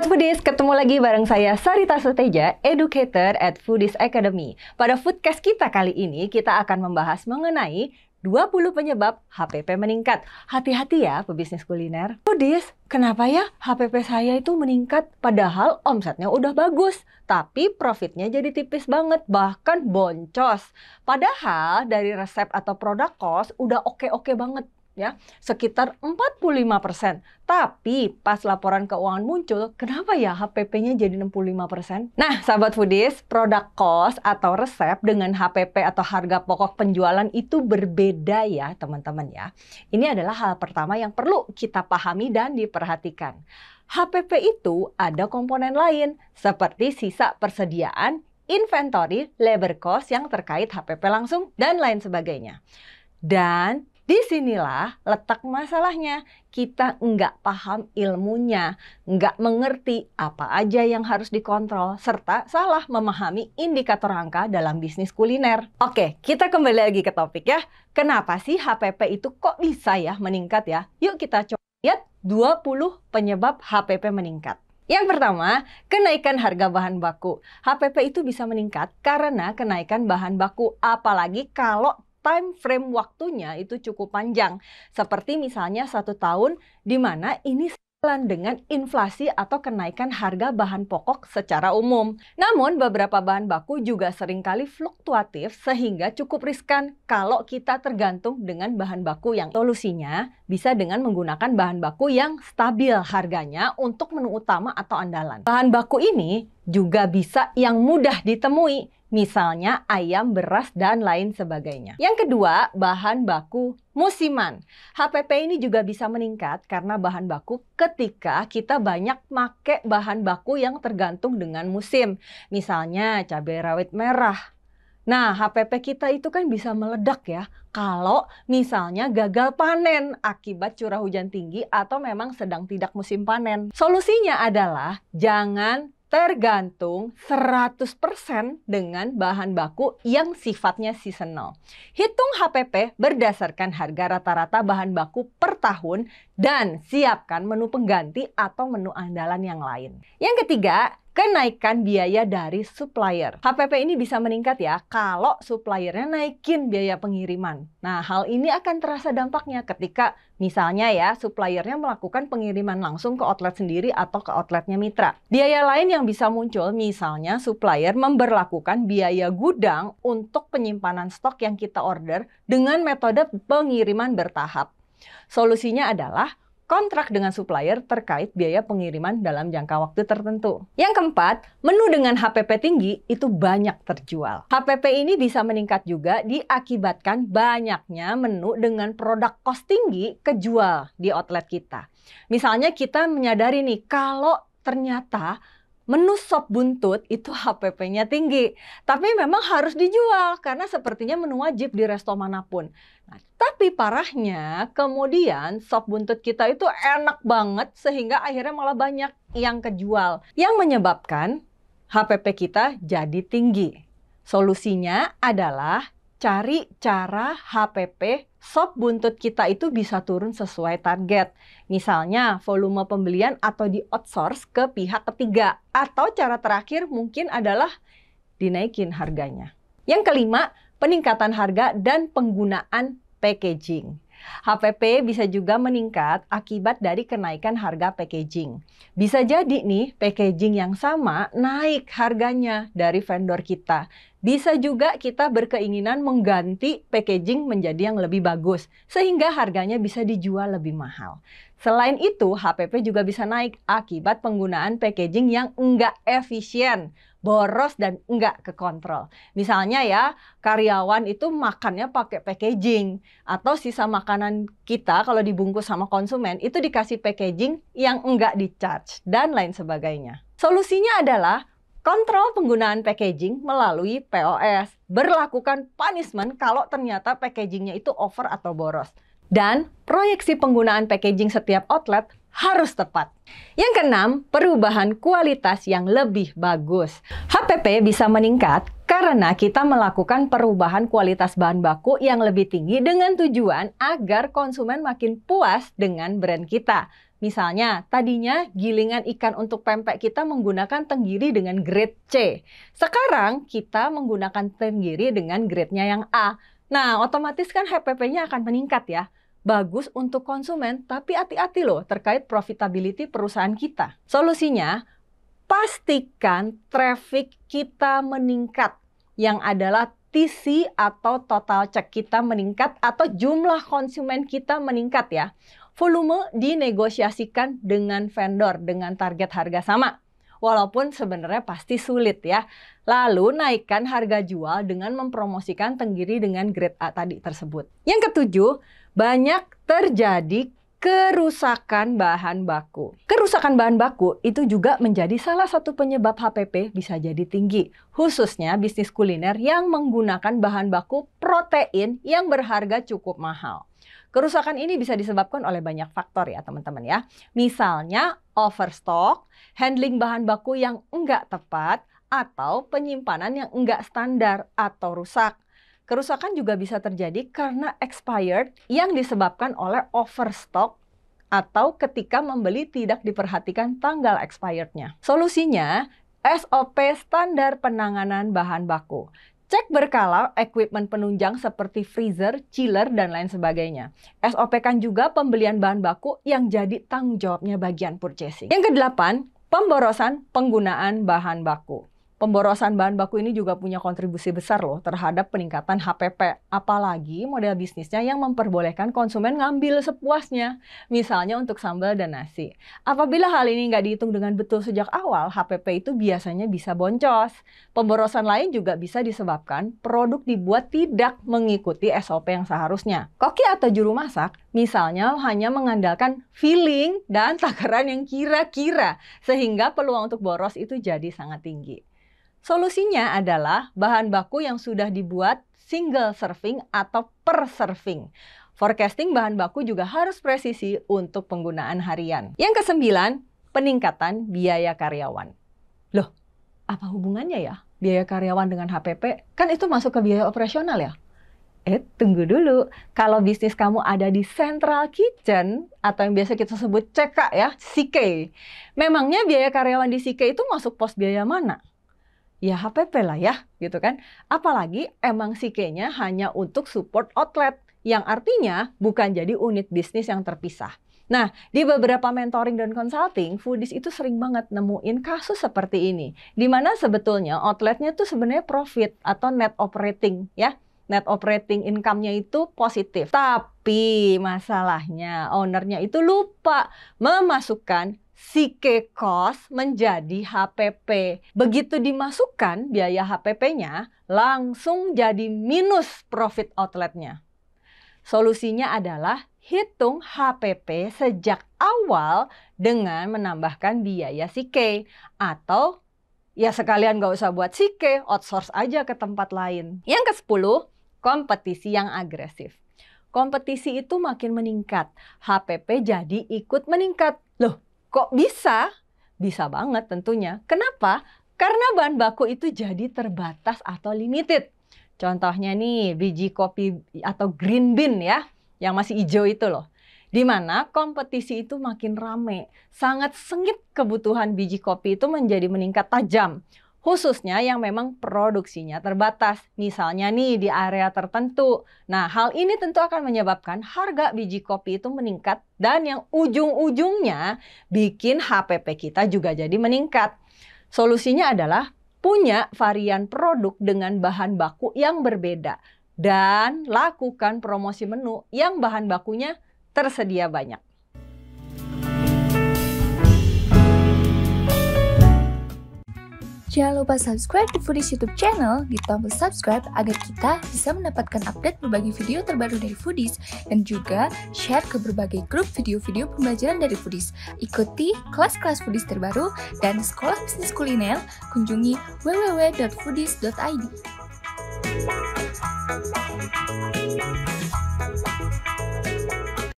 Sobat Foodies, ketemu lagi bareng saya Sarita Suteja, Educator at Foodies Academy. Pada Foodcast kita kali ini, kita akan membahas mengenai 20 penyebab HPP meningkat. Hati-hati ya pebisnis kuliner. Foodies, kenapa ya HPP saya itu meningkat padahal omsetnya udah bagus, tapi profitnya jadi tipis banget, bahkan boncos. Padahal dari resep atau produk kos udah oke-oke banget ya sekitar 45%. Tapi pas laporan keuangan muncul, kenapa ya HPP-nya jadi 65%? Nah, sahabat foodies, produk cost atau resep dengan HPP atau harga pokok penjualan itu berbeda ya, teman-teman ya. Ini adalah hal pertama yang perlu kita pahami dan diperhatikan. HPP itu ada komponen lain seperti sisa persediaan, inventory, labor cost yang terkait HPP langsung dan lain sebagainya. Dan Disinilah letak masalahnya. Kita nggak paham ilmunya, nggak mengerti apa aja yang harus dikontrol, serta salah memahami indikator angka dalam bisnis kuliner. Oke, kita kembali lagi ke topik ya. Kenapa sih HPP itu kok bisa ya meningkat ya? Yuk kita coba lihat 20 penyebab HPP meningkat. Yang pertama, kenaikan harga bahan baku. HPP itu bisa meningkat karena kenaikan bahan baku, apalagi kalau time frame waktunya itu cukup panjang. Seperti misalnya satu tahun di mana ini sejalan dengan inflasi atau kenaikan harga bahan pokok secara umum. Namun, beberapa bahan baku juga seringkali fluktuatif sehingga cukup riskan kalau kita tergantung dengan bahan baku yang solusinya bisa dengan menggunakan bahan baku yang stabil harganya untuk menu utama atau andalan. Bahan baku ini juga bisa yang mudah ditemui misalnya ayam, beras, dan lain sebagainya. Yang kedua, bahan baku musiman. HPP ini juga bisa meningkat karena bahan baku ketika kita banyak make bahan baku yang tergantung dengan musim. Misalnya cabai rawit merah. Nah, HPP kita itu kan bisa meledak ya kalau misalnya gagal panen akibat curah hujan tinggi atau memang sedang tidak musim panen. Solusinya adalah jangan tergantung 100% dengan bahan baku yang sifatnya seasonal. Hitung HPP berdasarkan harga rata-rata bahan baku per tahun dan siapkan menu pengganti atau menu andalan yang lain. Yang ketiga, kenaikan biaya dari supplier. HPP ini bisa meningkat ya kalau suppliernya naikin biaya pengiriman. Nah, hal ini akan terasa dampaknya ketika misalnya ya suppliernya melakukan pengiriman langsung ke outlet sendiri atau ke outletnya mitra. Biaya lain yang bisa muncul misalnya supplier memberlakukan biaya gudang untuk penyimpanan stok yang kita order dengan metode pengiriman bertahap. Solusinya adalah kontrak dengan supplier terkait biaya pengiriman dalam jangka waktu tertentu. Yang keempat, menu dengan HPP tinggi itu banyak terjual. HPP ini bisa meningkat juga diakibatkan banyaknya menu dengan produk kos tinggi kejual di outlet kita. Misalnya kita menyadari nih kalau ternyata menu sop buntut itu HPP-nya tinggi. Tapi memang harus dijual karena sepertinya menu wajib di resto manapun. Nah, tapi parahnya kemudian sop buntut kita itu enak banget sehingga akhirnya malah banyak yang kejual. Yang menyebabkan HPP kita jadi tinggi. Solusinya adalah cari cara HPP sop buntut kita itu bisa turun sesuai target. Misalnya volume pembelian atau di outsource ke pihak ketiga. Atau cara terakhir mungkin adalah dinaikin harganya. Yang kelima, peningkatan harga dan penggunaan packaging. HPP bisa juga meningkat akibat dari kenaikan harga packaging. Bisa jadi nih packaging yang sama naik harganya dari vendor kita. Bisa juga kita berkeinginan mengganti packaging menjadi yang lebih bagus, sehingga harganya bisa dijual lebih mahal. Selain itu, HPP juga bisa naik akibat penggunaan packaging yang enggak efisien, boros dan enggak kekontrol. Misalnya ya, karyawan itu makannya pakai packaging, atau sisa makanan kita kalau dibungkus sama konsumen itu dikasih packaging yang enggak di-charge, dan lain sebagainya. Solusinya adalah Kontrol penggunaan packaging melalui POS. Berlakukan punishment kalau ternyata packagingnya itu over atau boros. Dan proyeksi penggunaan packaging setiap outlet harus tepat. Yang keenam, perubahan kualitas yang lebih bagus. HPP bisa meningkat karena kita melakukan perubahan kualitas bahan baku yang lebih tinggi dengan tujuan agar konsumen makin puas dengan brand kita. Misalnya, tadinya gilingan ikan untuk pempek kita menggunakan tenggiri dengan grade C. Sekarang kita menggunakan tenggiri dengan grade-nya yang A. Nah, otomatis kan HPP-nya akan meningkat ya. Bagus untuk konsumen, tapi hati-hati loh terkait profitability perusahaan kita. Solusinya, pastikan traffic kita meningkat yang adalah TC atau total cek kita meningkat atau jumlah konsumen kita meningkat ya volume dinegosiasikan dengan vendor dengan target harga sama. Walaupun sebenarnya pasti sulit ya. Lalu naikkan harga jual dengan mempromosikan tenggiri dengan grade A tadi tersebut. Yang ketujuh, banyak terjadi kerusakan bahan baku. Kerusakan bahan baku itu juga menjadi salah satu penyebab HPP bisa jadi tinggi, khususnya bisnis kuliner yang menggunakan bahan baku protein yang berharga cukup mahal. Kerusakan ini bisa disebabkan oleh banyak faktor ya teman-teman ya. Misalnya overstock, handling bahan baku yang enggak tepat, atau penyimpanan yang enggak standar atau rusak. Kerusakan juga bisa terjadi karena expired yang disebabkan oleh overstock atau ketika membeli tidak diperhatikan tanggal expirednya. Solusinya, SOP standar penanganan bahan baku. Cek berkala equipment penunjang seperti freezer, chiller, dan lain sebagainya. SOP-kan juga pembelian bahan baku yang jadi tanggung jawabnya bagian purchasing. Yang kedelapan, pemborosan penggunaan bahan baku pemborosan bahan baku ini juga punya kontribusi besar loh terhadap peningkatan HPP. Apalagi model bisnisnya yang memperbolehkan konsumen ngambil sepuasnya, misalnya untuk sambal dan nasi. Apabila hal ini nggak dihitung dengan betul sejak awal, HPP itu biasanya bisa boncos. Pemborosan lain juga bisa disebabkan produk dibuat tidak mengikuti SOP yang seharusnya. Koki atau juru masak misalnya hanya mengandalkan feeling dan takaran yang kira-kira, sehingga peluang untuk boros itu jadi sangat tinggi. Solusinya adalah bahan baku yang sudah dibuat single serving atau per serving. Forecasting bahan baku juga harus presisi untuk penggunaan harian. Yang kesembilan, peningkatan biaya karyawan. Loh, apa hubungannya ya biaya karyawan dengan HPP? Kan itu masuk ke biaya operasional ya? Eh, tunggu dulu. Kalau bisnis kamu ada di Central Kitchen, atau yang biasa kita sebut CK ya, CK, memangnya biaya karyawan di CK itu masuk pos biaya mana? ya HPP lah ya gitu kan. Apalagi emang si K-nya hanya untuk support outlet yang artinya bukan jadi unit bisnis yang terpisah. Nah, di beberapa mentoring dan consulting, foodies itu sering banget nemuin kasus seperti ini. Di mana sebetulnya outletnya tuh sebenarnya profit atau net operating ya net operating income-nya itu positif. Tapi masalahnya ownernya itu lupa memasukkan si Cost menjadi HPP. Begitu dimasukkan biaya HPP-nya, langsung jadi minus profit outletnya. Solusinya adalah hitung HPP sejak awal dengan menambahkan biaya Sike atau ya sekalian nggak usah buat Sike, outsource aja ke tempat lain. Yang ke-10, kompetisi yang agresif. Kompetisi itu makin meningkat, HPP jadi ikut meningkat. Loh, Kok bisa? Bisa banget tentunya. Kenapa? Karena bahan baku itu jadi terbatas atau limited. Contohnya nih biji kopi atau green bean ya, yang masih hijau itu loh. Di mana kompetisi itu makin rame, sangat sengit kebutuhan biji kopi itu menjadi meningkat tajam khususnya yang memang produksinya terbatas, misalnya nih di area tertentu. Nah, hal ini tentu akan menyebabkan harga biji kopi itu meningkat dan yang ujung-ujungnya bikin HPP kita juga jadi meningkat. Solusinya adalah punya varian produk dengan bahan baku yang berbeda dan lakukan promosi menu yang bahan bakunya tersedia banyak. Jangan lupa subscribe di Foodies YouTube channel di tombol subscribe agar kita bisa mendapatkan update berbagai video terbaru dari Foodies dan juga share ke berbagai grup video-video pembelajaran dari Foodies. Ikuti kelas-kelas Foodies terbaru dan sekolah bisnis kuliner kunjungi www.foodies.id.